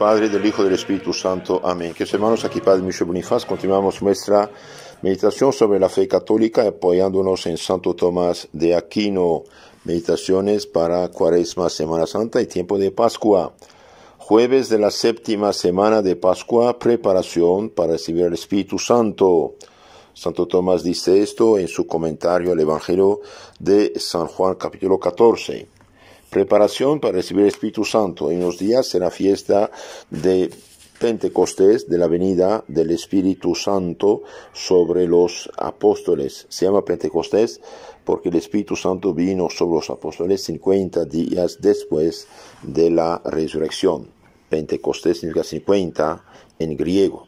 Padre, del Hijo del Espíritu Santo. Amén. Que hermanos, aquí Padre Michel Bonifaz, continuamos nuestra meditación sobre la fe católica apoyándonos en Santo Tomás de Aquino. Meditaciones para Cuaresma, Semana Santa y tiempo de Pascua. Jueves de la séptima semana de Pascua, preparación para recibir al Espíritu Santo. Santo Tomás dice esto en su comentario al Evangelio de San Juan capítulo 14. Preparación para recibir el Espíritu Santo. En los días será fiesta de Pentecostés de la venida del Espíritu Santo sobre los apóstoles. Se llama Pentecostés porque el Espíritu Santo vino sobre los apóstoles 50 días después de la resurrección. Pentecostés significa 50 en griego.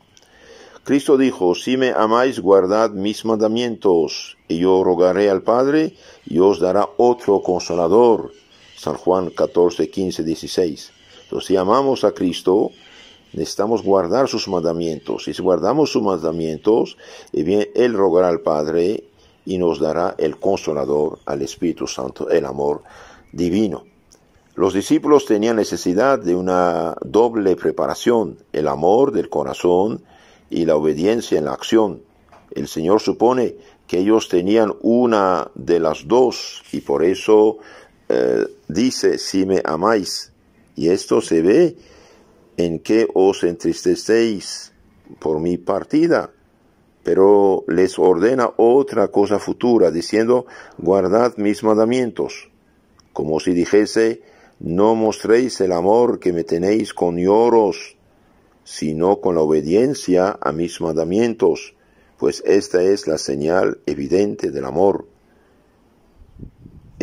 Cristo dijo, si me amáis, guardad mis mandamientos, y yo rogaré al Padre, y os dará otro consolador San Juan 14, 15, 16. Entonces, si amamos a Cristo, necesitamos guardar sus mandamientos. Y si guardamos sus mandamientos, eh, bien, Él rogará al Padre y nos dará el consolador, al Espíritu Santo, el amor divino. Los discípulos tenían necesidad de una doble preparación, el amor del corazón y la obediencia en la acción. El Señor supone que ellos tenían una de las dos y por eso eh, dice, si me amáis, y esto se ve en que os entristecéis por mi partida. Pero les ordena otra cosa futura, diciendo, guardad mis mandamientos, como si dijese, no mostréis el amor que me tenéis con lloros, sino con la obediencia a mis mandamientos, pues esta es la señal evidente del amor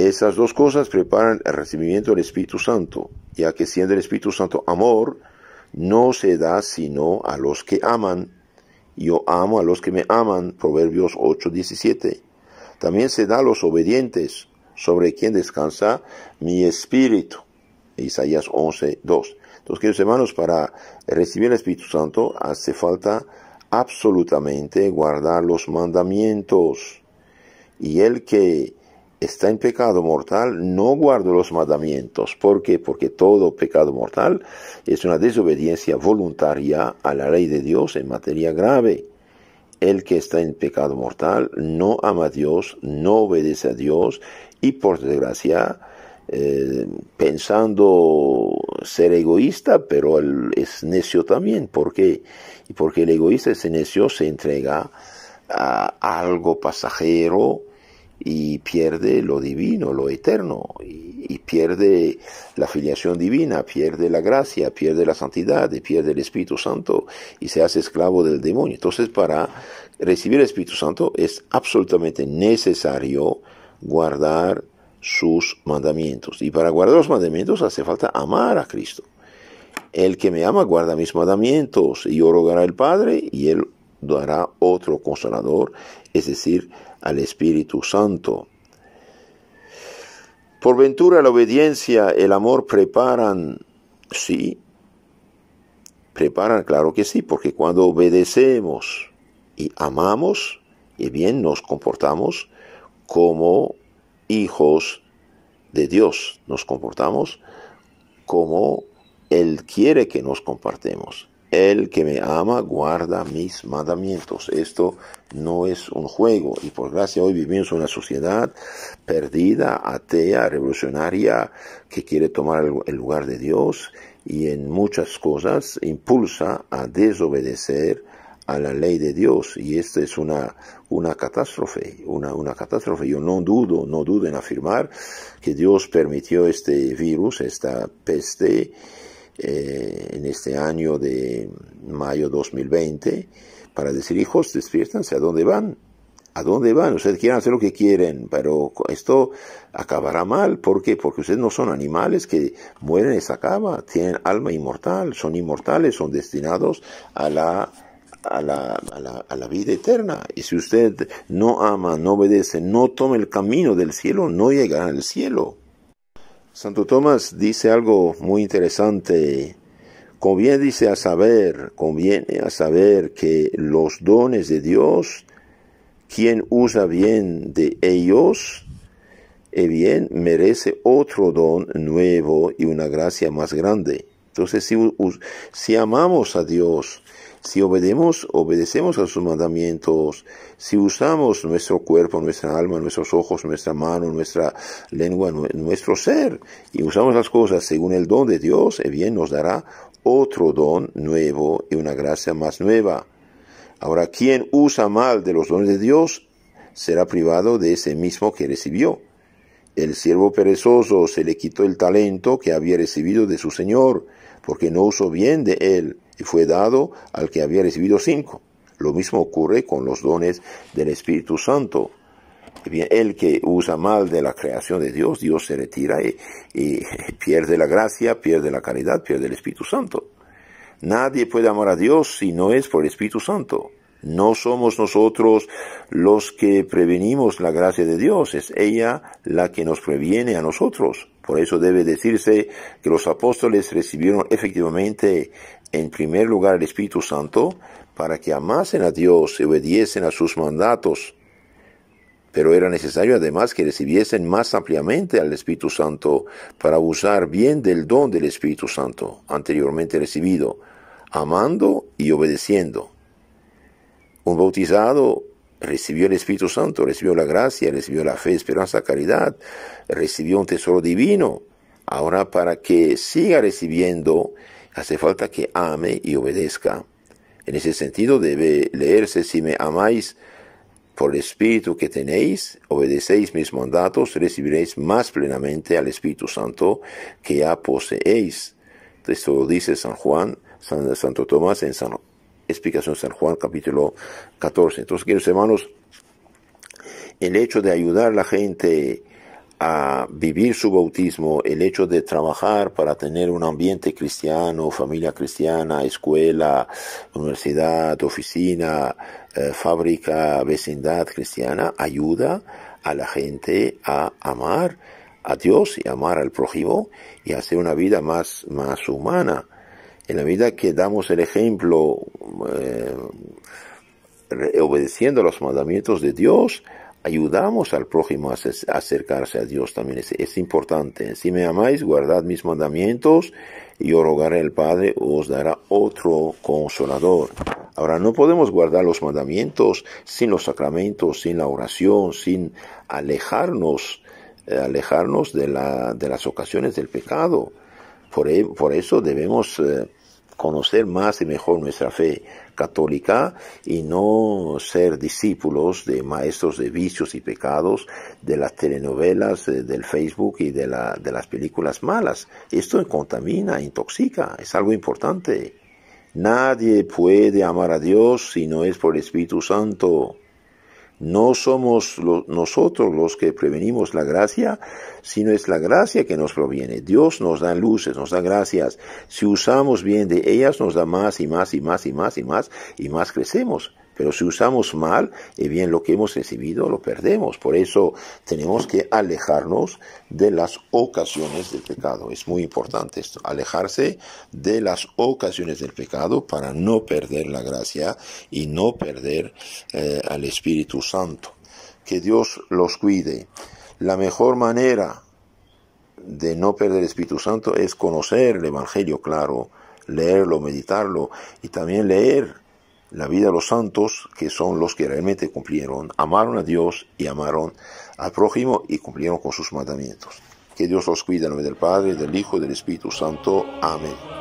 esas dos cosas preparan el recibimiento del Espíritu Santo, ya que siendo el Espíritu Santo amor, no se da sino a los que aman. Yo amo a los que me aman, Proverbios 17. También se da a los obedientes, sobre quien descansa mi espíritu, Isaías 11:2. Entonces, queridos hermanos, para recibir el Espíritu Santo hace falta absolutamente guardar los mandamientos. Y el que está en pecado mortal, no guardo los mandamientos. ¿Por qué? Porque todo pecado mortal es una desobediencia voluntaria a la ley de Dios en materia grave. El que está en pecado mortal no ama a Dios, no obedece a Dios y por desgracia, eh, pensando ser egoísta, pero él es necio también. ¿Por qué? Y porque el egoísta, es necio, se entrega a algo pasajero, y pierde lo divino, lo eterno, y, pierde la filiación divina, pierde la gracia, pierde la santidad, y pierde el Espíritu Santo y se hace esclavo del demonio. Entonces, para recibir el Espíritu Santo es absolutamente necesario guardar sus mandamientos. Y para guardar los mandamientos hace falta amar a Cristo. El que me ama guarda mis mandamientos y yo rogaré al Padre y él dará otro consolador, es decir, al Espíritu Santo. Por ventura la obediencia, el amor preparan, sí, preparan, claro que sí, porque cuando obedecemos y amamos, y bien nos comportamos como hijos de Dios, nos comportamos como Él quiere que nos compartemos. El que me ama guarda mis mandamientos. Esto no es un juego. Y por gracia hoy vivimos en una sociedad perdida, atea, revolucionaria, que quiere tomar el lugar de Dios y en muchas cosas impulsa a desobedecer a la ley de Dios. Y esta es una, una catástrofe, una, una catástrofe. Yo no dudo, no dudo en afirmar que Dios permitió este virus, esta peste, eh, en este año de mayo 2020 para decir, hijos, despiértanse, ¿a dónde van? ¿A dónde van? Ustedes quieren hacer lo que quieren, pero esto acabará mal. ¿Por qué? Porque ustedes no son animales que mueren y se acaba. Tienen alma inmortal, son inmortales, son destinados a la a la, a, la, a la, vida eterna. Y si usted no ama, no obedece, no toma el camino del cielo, no llegará al cielo. Santo Tomás dice algo muy interesante. Conviene, dice, a saber, conviene a saber que los dones de Dios, quien usa bien de ellos, e bien merece otro don nuevo y una gracia más grande. Entonces, si, si amamos a Dios, si obedemos, obedecemos a sus mandamientos, si usamos nuestro cuerpo, nuestra alma, nuestros ojos, nuestra mano, nuestra lengua, nuestro ser, y usamos las cosas según el don de Dios, el eh bien nos dará otro don nuevo y una gracia más nueva. Ahora, quien usa mal de los dones de Dios será privado de ese mismo que recibió. El siervo perezoso se le quitó el talento que había recibido de su Señor, porque no usó bien de él y fue dado al que había recibido cinco. Lo mismo ocurre con los dones del Espíritu Santo. el que usa mal de la creación de Dios, Dios se retira y, y pierde la gracia, pierde la caridad, pierde el Espíritu Santo. Nadie puede amar a Dios si no es por el Espíritu Santo. No somos nosotros los que prevenimos la gracia de Dios, es ella la que nos previene a nosotros. Por eso debe decirse que los apóstoles recibieron efectivamente en primer lugar el Espíritu Santo para que amasen a Dios y obediesen a sus mandatos. Pero era necesario además que recibiesen más ampliamente al Espíritu Santo para usar bien del don del Espíritu Santo anteriormente recibido, amando y obedeciendo. Un bautizado recibió el Espíritu Santo, recibió la gracia, recibió la fe, esperanza, caridad, recibió un tesoro divino. Ahora para que siga recibiendo, hace falta que ame y obedezca. En ese sentido debe leerse, si me amáis por el Espíritu que tenéis, obedecéis mis mandatos, recibiréis más plenamente al Espíritu Santo que ya poseéis. Esto lo dice San Juan, Santo Tomás en San explicación San Juan capítulo 14. Entonces, queridos hermanos, el hecho de ayudar a la gente a vivir su bautismo, el hecho de trabajar para tener un ambiente cristiano, familia cristiana, escuela, universidad, oficina, eh, fábrica, vecindad cristiana, ayuda a la gente a amar a Dios y amar al prójimo y hacer una vida más, más humana en la medida que damos el ejemplo eh, obedeciendo los mandamientos de Dios, ayudamos al prójimo a acercarse a Dios también. Es, importante. Si me amáis, guardad mis mandamientos y yo rogaré al Padre, os dará otro consolador. Ahora, no podemos guardar los mandamientos sin los sacramentos, sin la oración, sin alejarnos, eh, alejarnos de, las ocasiones del pecado. Por, e, eso debemos... Eh, conocer más y mejor nuestra fe católica y no ser discípulos de maestros de vicios y pecados, de las telenovelas, eh, del Facebook y de, la, de las películas malas. Esto contamina, intoxica, es algo importante. Nadie puede amar a Dios si no es por el Espíritu Santo. No somos nosotros los que prevenimos la gracia, sino es la gracia que nos proviene. Dios nos da luces, nos da gracias. Si usamos bien de ellas, nos da más y más y más y más y más y más crecemos. Pero si usamos mal, y bien lo que hemos recibido lo perdemos. Por eso tenemos que alejarnos de las ocasiones del pecado. Es muy importante esto, alejarse de las ocasiones del pecado para no perder la gracia y no perder eh, al Espíritu Santo. Que Dios los cuide. La mejor manera de no perder el Espíritu Santo es conocer el Evangelio, claro, leerlo, meditarlo y también leer la vida de los santos, que son los que realmente cumplieron, amaron a Dios y amaron al prójimo y cumplieron con sus mandamientos. Que Dios los cuida, en nombre del Padre, del Hijo y del Espíritu Santo. Amén.